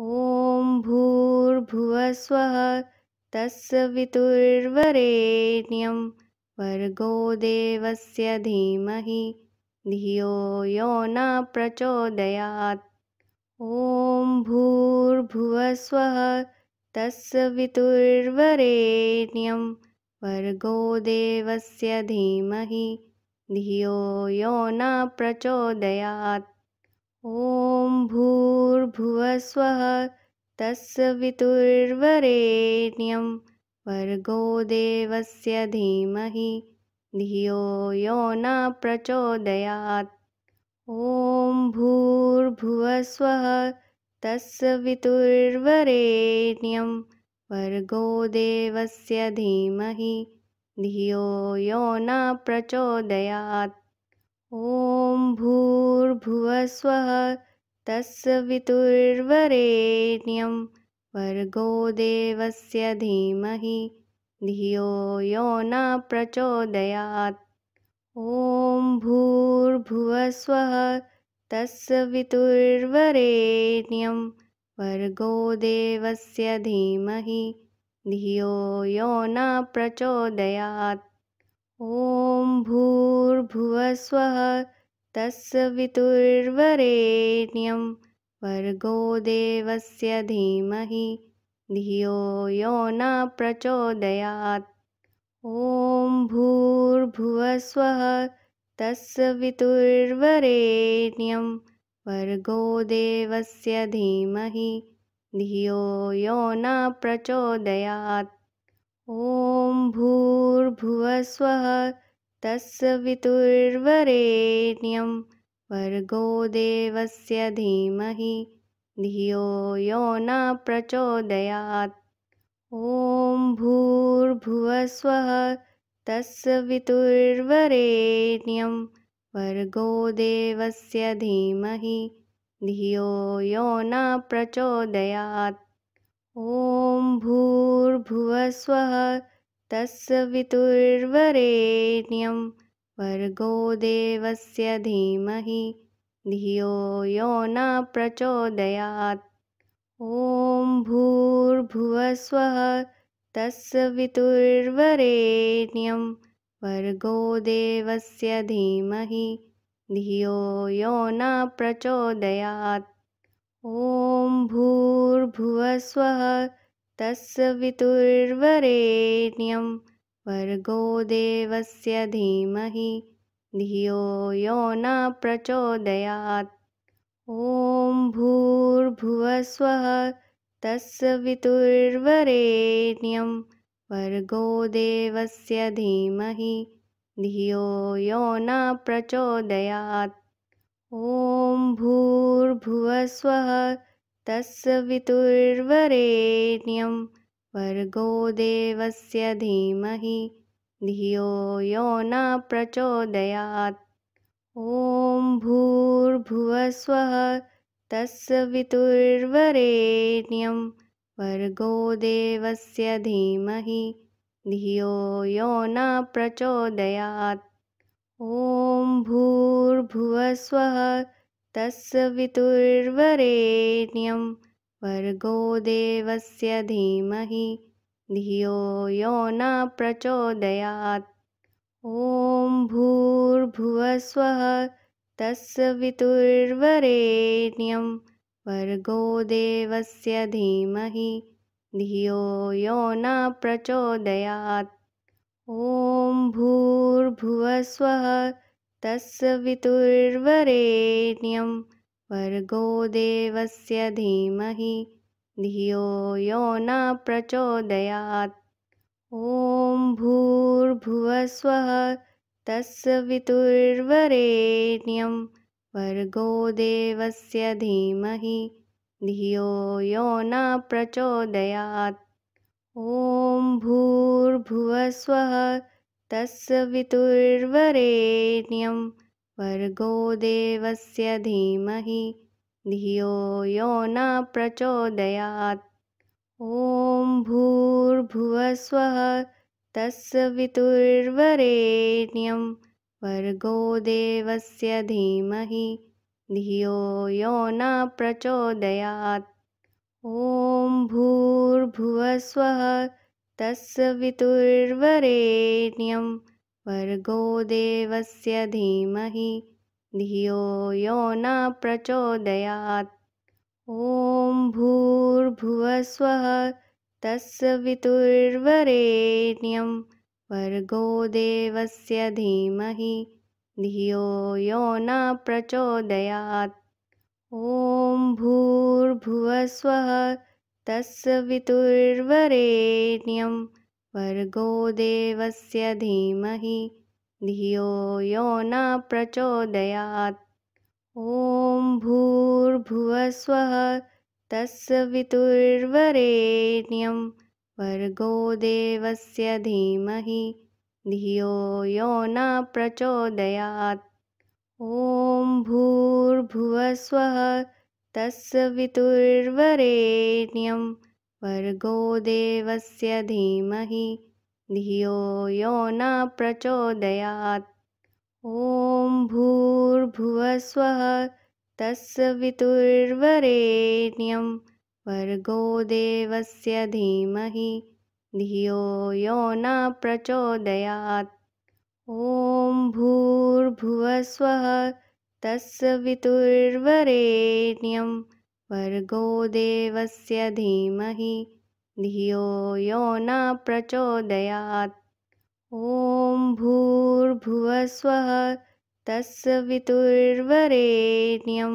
ॐ भूर्भुवस्वः तत्सवितुर्वरेण्यं वर्गो देवस्य धीमहि धियो यो न प्रचोदयात् ॐ भूर्भुवः स्वः तस्य देवस्य धीमहि धियो यो न प्रचोदयात् भूर्भुवः स्वः तस्य वर्गो देवस्य धीमहि धियो यो न प्रचोदयात् ॐ भूर्भुवः स्वः तस्य देवस्य धीमहि धियो यो न प्रचोदयात् ॐ स्वः तस्य वर्गो देवस्य धीमहि धियो यो न प्रचोदयात् ॐ भूर्भुवः स्वः तस्य देवस्य धीमहि धियो यो न प्रचोदयात् ॐ स्वः तस्य वर्गो देवस्य धीमहि धियो यो न प्रचोदयात् ॐ भूर्भुवः स्वः तस्य देवस्य धीमहि धियो यो न प्रचोदयात् ॐ भूर्भुवस्वः तत्सवितुर्वरेण्यं वर्गो देवस्य धीमहि धियो यो न प्रचोदयात् ॐ भूर्भुवस्वः तत्सवितुर्वरेण्यं वर्गो देवस्य धीमहि धियो यो न प्रचोदयात् ॐ भू स्वः तस्य देवस्य धीमहि धियो यो न प्रचोदयात् ॐ भूर्भुवः स्वः तस्य धीमहि धियो यो न प्रचोदयात् ॐ भूर्भुवः स्वः तस्य वितुर्वरेण्यं देवस्य धीमहि धियो यो न प्रचोदयात् ॐ भूर्भुवः स्वः तस्य वितुर्वरेण्यं देवस्य धीमहि धियो यो न प्रचोदयात् ॐ भूर्भुवः तस्य वितुर्वरेण्यं देवस्य धीमहि धियो यो न प्रचोदयात् ॐ भूर्भुवः स्वः तस्य वितुर्वरेण्यं देवस्य धीमहि धियो यो न प्रचोदयात् ॐ भूर्भुवः स्वः तस्य वितुर्वरेण्यं देवस्य धीमहि धियो यो न प्रचोदयात् ॐ भूर्भुवस्वः तस्य वितुर्वरेण्यं देवस्य धीमहि धियो यो न प्रचोदयात् ॐ भूर्भुवस्वः तस्य वितुर्वरेण्यं देवस्य धीमहि धियो यो न प्रचोदयात् ॐ भूर्भुवस्वः तस्य वितुर्वरेण्यं देवस्य धीमहि धियो यो न प्रचोदयात् ॐ भूर्भुवस्वः तस्य वितुर्वरेण्यं देवस्य धीमहि धियो यो न प्रचोदयात् ॐ भूर्भुवः स्वः तस्य वितुर्वरेण्यं देवस्य धीमहि धियो यो न प्रचोदयात् ॐ भूर्भुवः स्वः तस्य वितुर्वरेण्यं देवस्य धीमहि धियो यो न प्रचोदयात् ॐ भूर्भुवः स्वः तस्य वितुर्वरेण्यं देवस्य धीमहि धियो यो न प्रचोदयात् ॐ भूर्भुवः स्वः तस्य वितुर्वरेण्यं देवस्य धीमहि धियो यो न प्रचोदयात् ॐ भूर्भुवः स्वः तस्य वितुर्वरेण्यं देवस्य धीमहि धियो यो न प्रचोदयात् ॐ भूर्भुवः स्वः तस्य वितुर्वरेण्यं देवस्य धीमहि धियो यो न प्रचोदयात् ॐ भूर्भुवस्वः तस्य वितुर्वरेण्यं देवस्य धीमहि धियो यो न प्रचोदयात् ॐ भूर्भुवस्वः तस्य वितुर्वरेण्यं देवस्य धीमहि धियो यो न प्रचोदयात् ॐ भूर्भुवस्वः तस्य वितुर्वरेण्यं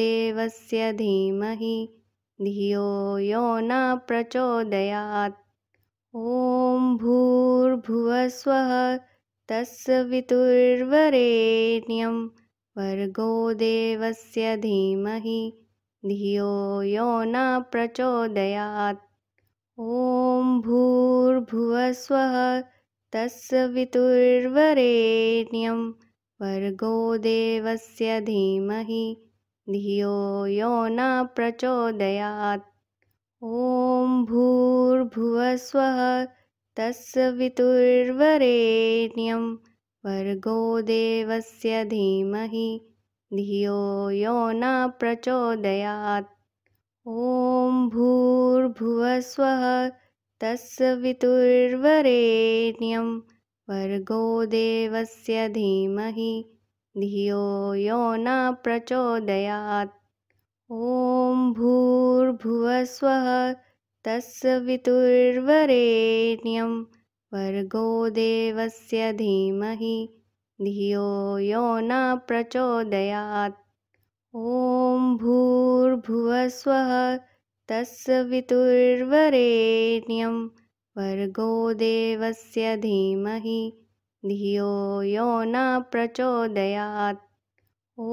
देवस्य धीमहि धियो यो न प्रचोदयात् ॐ भूर्भुवस्वः तस्य वितुर्वरेण्यं देवस्य धीमहि धियो यो न प्रचोदयात् ॐ भूर्भुवः स्वः तस्य वितुर्वरेण्यं देवस्य धीमहि धियो यो न प्रचोदयात् ॐ भूर्भुवः स्वः तस्य वर्गो देवस्य धीमहि धियो यो न प्रचोदयात् ॐ भूर्भुवः स्वः तस्य वर्गो देवस्य धीमहि धियो यो न प्रचोदयात् ॐ भूर्भुवः स्वः तस्य वितुर्वरेण्यं देवस्य धीमहि धियो यो न प्रचोदयात् ॐ भूर्भुवस्वः स्वः तस्य वितुर्वरेण्यं देवस्य धीमहि धियो यो न प्रचोदयात् ॐ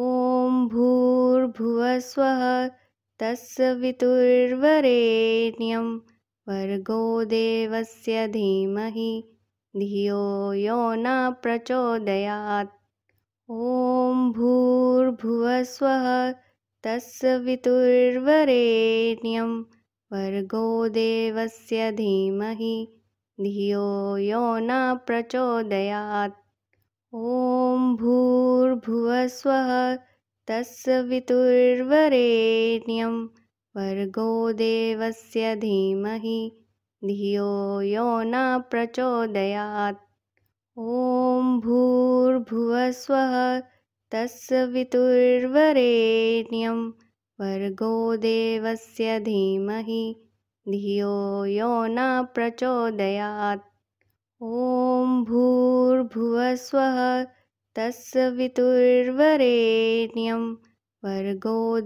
भूर्भुवस्वः तस्य वितुर्वरेण्यं देवस्य धीमहि धियो यो न प्रचोदयात् ॐ भूर्भुवस्वः तस्य वितुर्वरेण्यं देवस्य धीमहि धियो यो न प्रचोदयात् ॐ भूर्भुवस्वः तस्य वितुर्वरेण्यं देवस्य धीमहि धियो यो न प्रचोदयात् ॐ भूर्भुवस्वः तस्य वितुर्वरेण्यं देवस्य धीमहि धियो यो न प्रचोदयात् ॐ भूर्भुवस्वः तस्य वितुर्वरेण्यं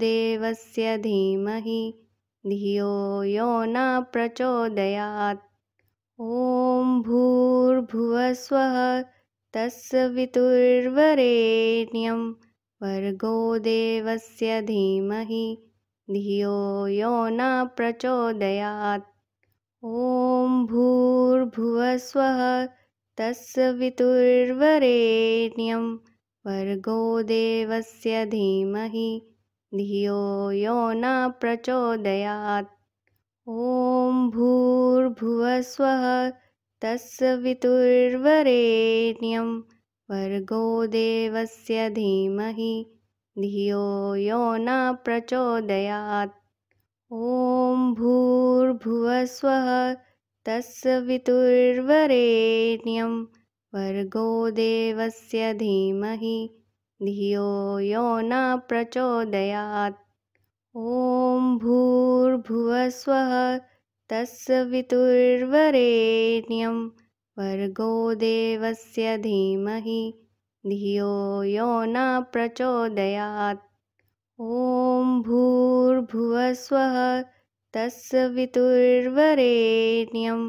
देवस्य धीमहि धियो यो न प्रचोदयात् ॐ भूर्भुवः स्वः तस्य वितुर्वरेण्यं देवस्य धीमहि धियो यो न प्रचोदयात् ॐ भूर्भुवः तस्य वितुर्वरेण्यं देवस्य धीमहि धियो यो न प्रचोदयात् ॐ भूर्भुवः स्वः तस्य वितुर्वरेण्यं देवस्य धीमहि धियो यो न प्रचोदयात् ॐ भूर्भुवः तस्य वितुर्वरेण्यं देवस्य धीमहि धियो यो न प्रचोदयात् ॐ भूर्भुवः स्वः तस्य वितुर्वरेण्यं देवस्य धीमहि धियो यो न प्रचोदयात् ॐ भूर्भुवः तस्य वितुर्वरेण्यं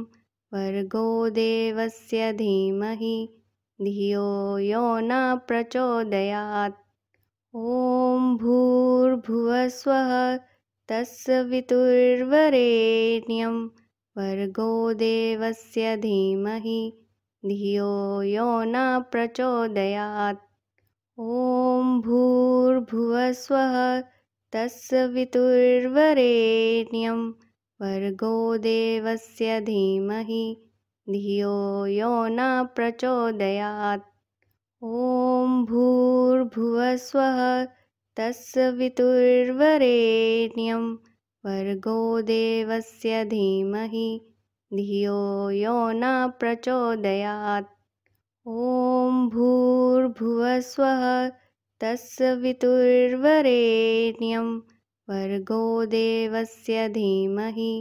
देवस्य धीमहि धियो यो न प्रचोदयात् ॐ भूर्भुवस्वः तस्य वितुर्वरेण्यं देवस्य धीमहि धियो यो न प्रचोदयात् ॐ भूर्भुवस्वः तस्य वितुर्वरेण्यं देवस्य धीमहि धियो यो न प्रचोदयात् ॐ भूर्भुवस्वः तस्य वितुर्वरेण्यं देवस्य धीमहि धियो यो न प्रचोदयात् ॐ भूर्भुवस्वः तत्सवितुर्वरेण्यं भर्गो देवस्य धीमहि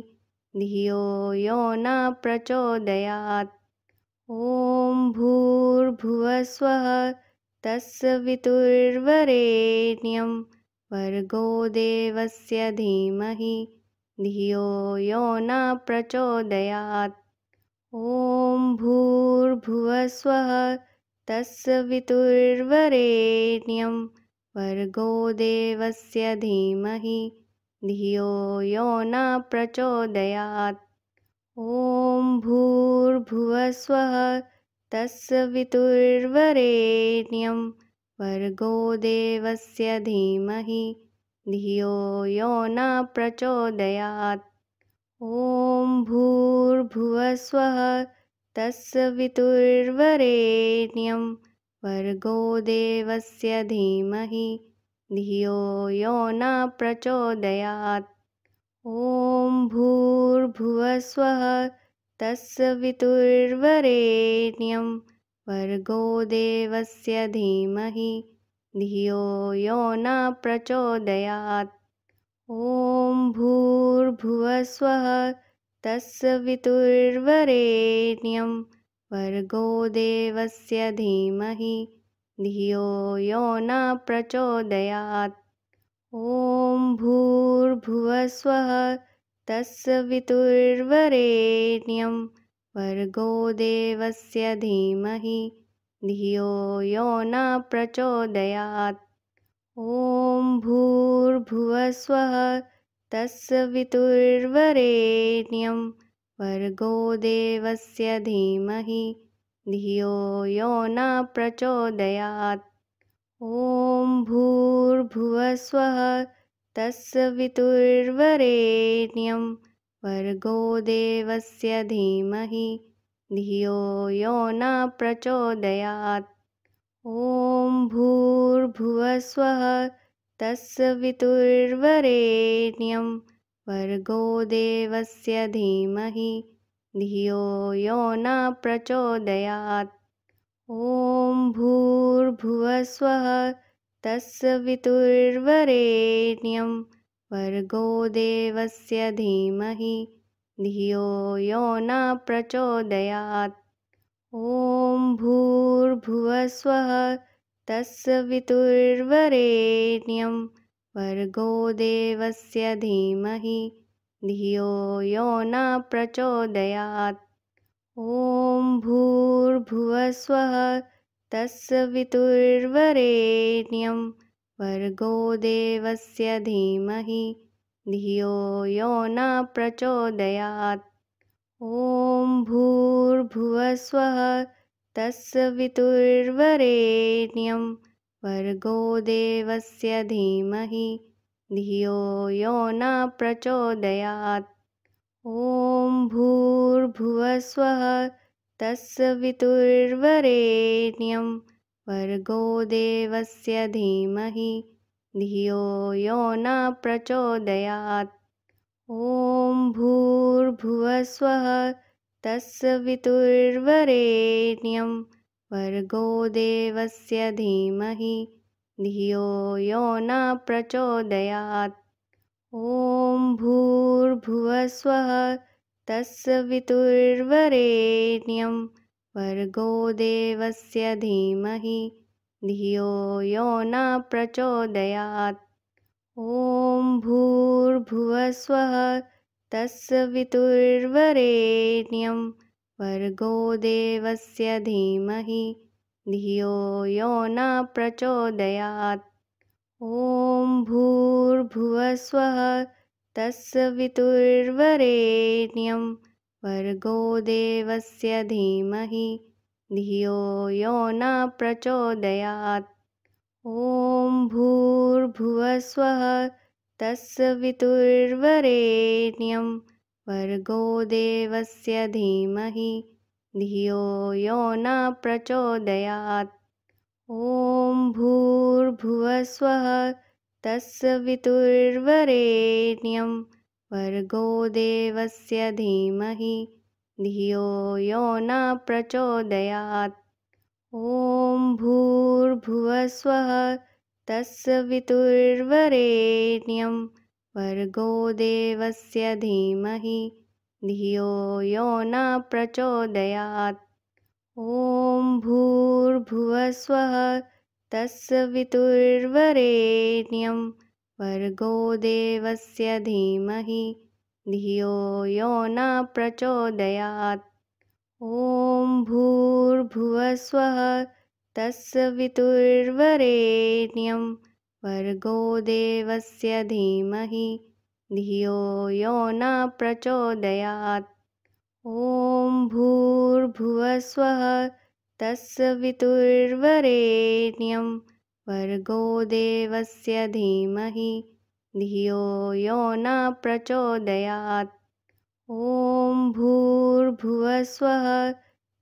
धियो यो न प्रचोदयात् ॐ भूर्भुवस्वः तत्सवितुर्वरेण्यं भर्गो देवस्य धीमहि धियो यो न प्रचोदयात् ॐ भूर्भुवस्वः तस्य वितुर्वरेण्यं देवस्य धीमहि धियो यो न प्रचोदयात् ॐ भूर्भुवः स्वः तस्य वितुर्वरेण्यं देवस्य धीमहि धियो यो न प्रचोदयात् ॐ भूर्भुवः स्वः तस्य वितुर्वरेण्यं देवस्य धीमहि धियो यो न प्रचोदयात् ॐ भूर्भुवः स्वः तस्य वितुर्वरेण्यं देवस्य धीमहि धियो यो न प्रचोदयात् ॐ भूर्भुवः तस्य वितुर्वरेण्यं देवस्य धीमहि धियो यो न प्रचोदयात् ॐ भूर्भुवस्वः तस्य वितुर्वरेण्यं देवस्य धीमहि धियो यो न प्रचोदयात् ॐ भूर्भुवस्वः तस्य वितुर्वरेण्यं देवस्य धीमहि धियो यो न प्रचोदयात् ॐ भूर्भुवस्वः तस्य वितुर्वरेण्यं देवस्य धीमहि धियो यो न प्रचोदयात् ॐ भूर्भुवस्वः तस्य वितुर्वरेण्यं देवस्य धीमहि धियो यो न प्रचोदयात् ॐ भूर्भुवः स्वः तस्य वितुर्वरेण्यं देवस्य धीमहि धियो यो न प्रचोदयात् ॐ भूर्भुवः स्वः तस्य वर्गो देवस्य धीमहि धियो यो न प्रचोदयात् ॐ भूर्भुवः स्वः तस्य वर्गो देवस्य धीमहि धियो यो न प्रचोदयात् ॐ भूर्भुवः स्वः तस्य वितुर्वरेण्यं देवस्य धीमहि धियो यो न प्रचोदयात् ॐ भूर्भुवस्वः तस्य वितुर्वरेण्यं देवस्य धीमहि धियो यो न प्रचोदयात् ॐ भूर्भुवस्वः तस्य वितुर्वरेण्यं देवस्य धीमहि धियो यो न प्रचोदयात् ॐ भूर्भुवस्वः तस्य वितुर्वरेण्यं देवस्य धीमहि धियो यो न प्रचोदयात् ॐ भूर्भुवस्वः तस्य वितुर्वरेण्यं देवस्य धीमहि धियो यो न प्रचोदयात् ॐ भूर्भुवस्वः तस्य वितुर्वरेण्यं देवस्य धीमहि धियो यो न प्रचोदयात् ॐ भूर्भुवस्वः तस्य वितुर्वरेण्यं देवस्य धीमहि धियो यो न प्रचोदयात् ॐ भूर्भुवः स्वः तस्य वितुर्वरेण्यं देवस्य धीमहि धियो यो न प्रचोदयात् ॐ भूर्भुवः तस्य वितुर्वरेण्यं देवस्य धीमहि धियो यो न प्रचोदयात् ॐ भूर्भुवः स्वः तस्य वितुर्वरेण्यं देवस्य धीमहि धियो यो न प्रचोदयात् ॐ भूर्भुवः तस्य वितुर्वरेण्यं देवस्य धीमहि धियो यो न प्रचोदयात् ॐ भूर्भुवस्वः तस्य वितुर्वरेण्यं देवस्य धीमहि धियो यो न प्रचोदयात् ॐ भूर्भुवस्वः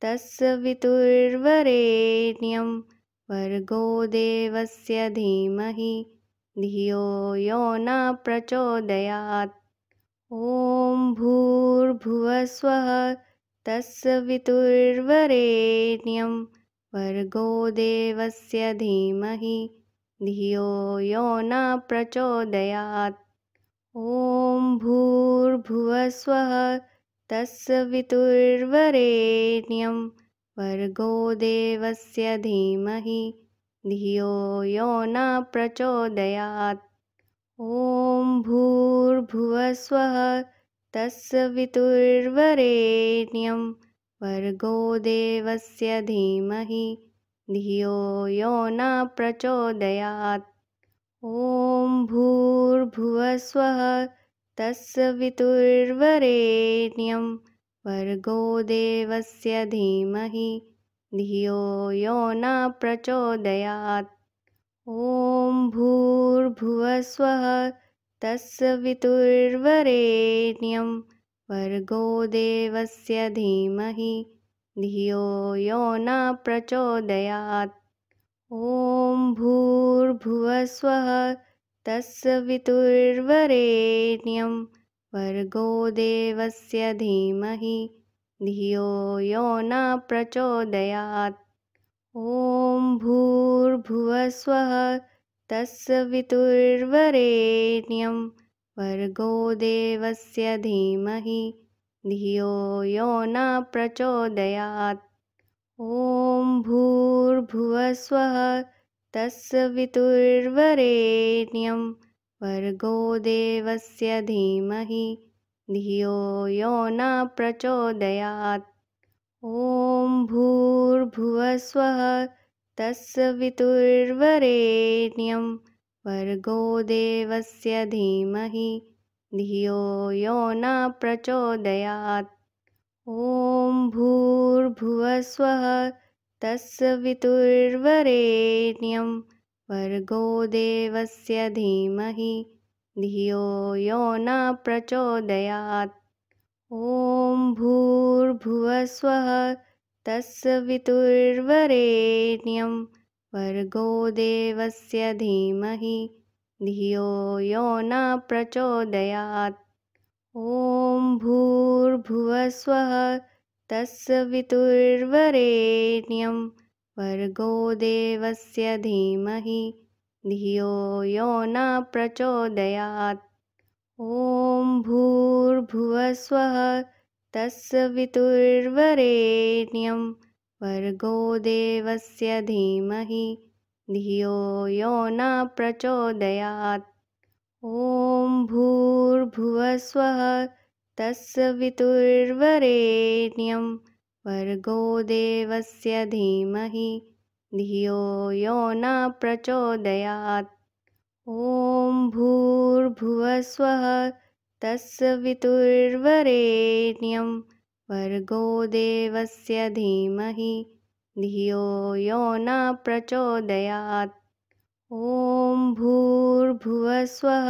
तस्य वितुर्वरेण्यं देवस्य धीमहि धियो यो न प्रचोदयात् ॐ भूर्भुवस्वः तस्य वितुर्वरेण्यं देवस्य धीमहि धियो यो न प्रचोदयात् ॐ भूर्भुवस्वः तस्य वितुर्वरेण्यं देवस्य धीमहि धियो यो न प्रचोदयात् ॐ भूर्भुवस्वः तस्य वितुर्वरेण्यं देवस्य धीमहि धियो यो न प्रचोदयात् ॐ भूर्भुवस्वः तस्य वितुर्वरेण्यं देवस्य धीमहि धियो यो न प्रचोदयात् ॐ भूर्भुवस्वः स्वः तस्य वितुर्वरेण्यं देवस्य धीमहि धियो यो न प्रचोदयात् ॐ भूर्भुवस्वः तस्य वितुर्वरेण्यं देवस्य धीमहि धियो यो न प्रचोदयात् ॐ भूर्भुवः स्वः तस्य वितुर्वरेण्यं देवस्य धीमहि धियो यो न प्रचोदयात् ॐ भूर्भुवः तस्य वितुर्वरेण्यं देवस्य धीमहि धियो यो न प्रचोदयात् ॐ भूर्भुवस्वः तस्य वितुर्वरेण्यं देवस्य धीमहि धियो यो न प्रचोदयात् ॐ भूर्भुवस्वः तस्य वितुर्वरेण्यं देवस्य धीमहि धियो यो न प्रचोदयात् ॐ भूर्भुवस्वः तस्य वितुर्वरेण्यं देवस्य धीमहि धियो यो न प्रचोदयात् ॐ भूर्भुवस्वः तस्य वितुर्वरेण्यं देवस्य धीमहि धियो यो न प्रचोदयात् ॐ भूर्भुवस्वः तस्य वितुर्वरेण्यं देवस्य धीमहि धियो यो न प्रचोदयात् ॐ भूर्भुवस्वः तस्य वितुर्वरेण्यं देवस्य धीमहि धियो यो न प्रचोदयात् ॐ भूर्भुवः स्वः तस्य वितुर्वरेण्यं देवस्य धीमहि धियो यो न प्रचोदयात् ॐ भूर्भुवः स्वः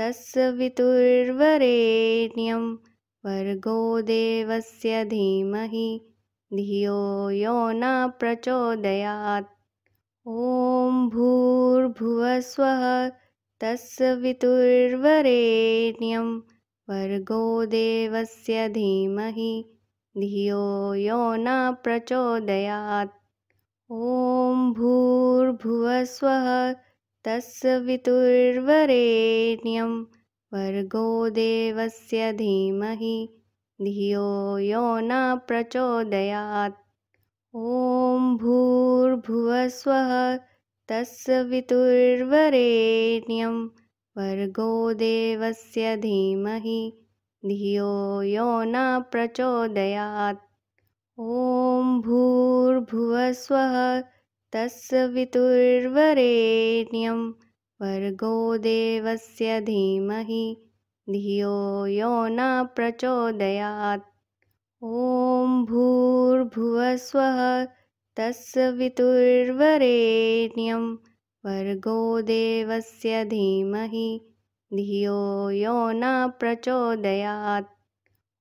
तस्य वितुर्वरेण्यं देवस्य धीमहि धियो यो न प्रचोदयात् ॐ भूर्भुवः स्वः तस्य वितुर्वरेण्यं देवस्य धीमहि धियो यो न प्रचोदयात् ॐ भूर्भुवः तस्य वितुर्वरेण्यं देवस्य धीमहि धियो यो न प्रचोदयात् ॐ भूर्भुवस्वः तस्य वितुर्वरेण्यं देवस्य धीमहि धियो यो न प्रचोदयात् ॐ भूर्भुवस्वः तस्य वितुर्वरेण्यं देवस्य धीमहि धियो यो न प्रचोदयात् ॐ भूर्भुवस्वः तस्य वितुर्वरेण्यं देवस्य धीमहि धियो यो न प्रचोदयात्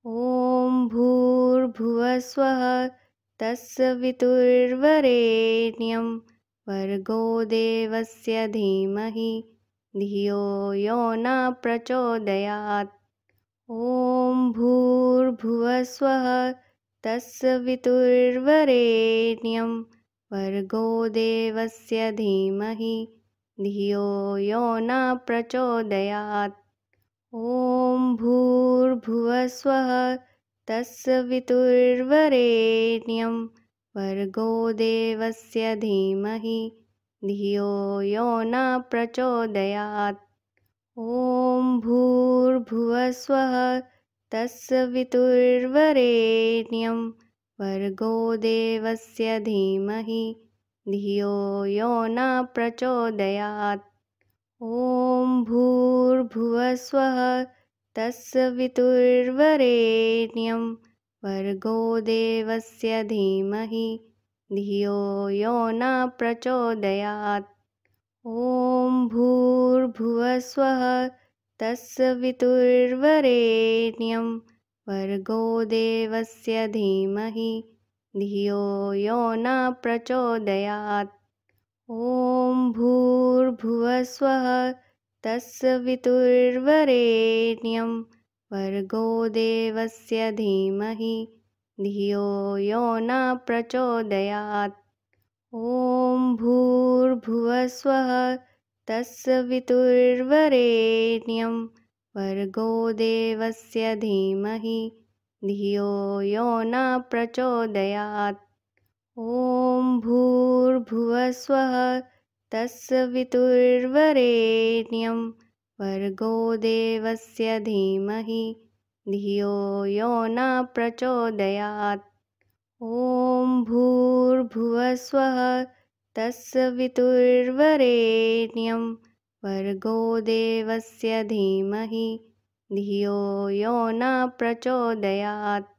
ॐ भूर्भुवस्वः तस्य वितुर्वरेण्यं देवस्य धीमहि धियो यो न प्रचोदयात् ॐ भूर्भुवस्वः तस्य वितुर्वरेण्यं देवस्य धीमहि धियो यो न प्रचोदयात् ॐ भूर्भुवस्वः तस्य वितुर्वरेण्यं देवस्य धीमहि धियो यो न प्रचोदयात् ॐ भूर्भुवः स्वः तस्य वितुर्वरेण्यं देवस्य धीमहि धियो यो न प्रचोदयात् ॐ भूर्भुवः स्वः तस्य वर्गो देवस्य धीमहि धियो यो न प्रचोदयात् ॐ भूर्भुवः स्वः तस्य वर्गो देवस्य धीमहि धियो यो न प्रचोदयात् ॐ भूर्भुवः स्वः तस्य वितुर्वरेण्यं देवस्य धीमहि धियो यो न प्रचोदयात् ॐ भूर्भुवस्वः तस्य वितुर्वरेण्यं देवस्य धीमहि धियो यो न प्रचोदयात् ॐ भूर्भुवस्वः तस्य वितुर्वरेण्यं देवस्य धीमहि धियो यो न प्रचोदयात् ॐ भूर्भुवस्वः तस्य वितुर्वरेण्यं देवस्य धीमहि धियो यो न प्रचोदयात्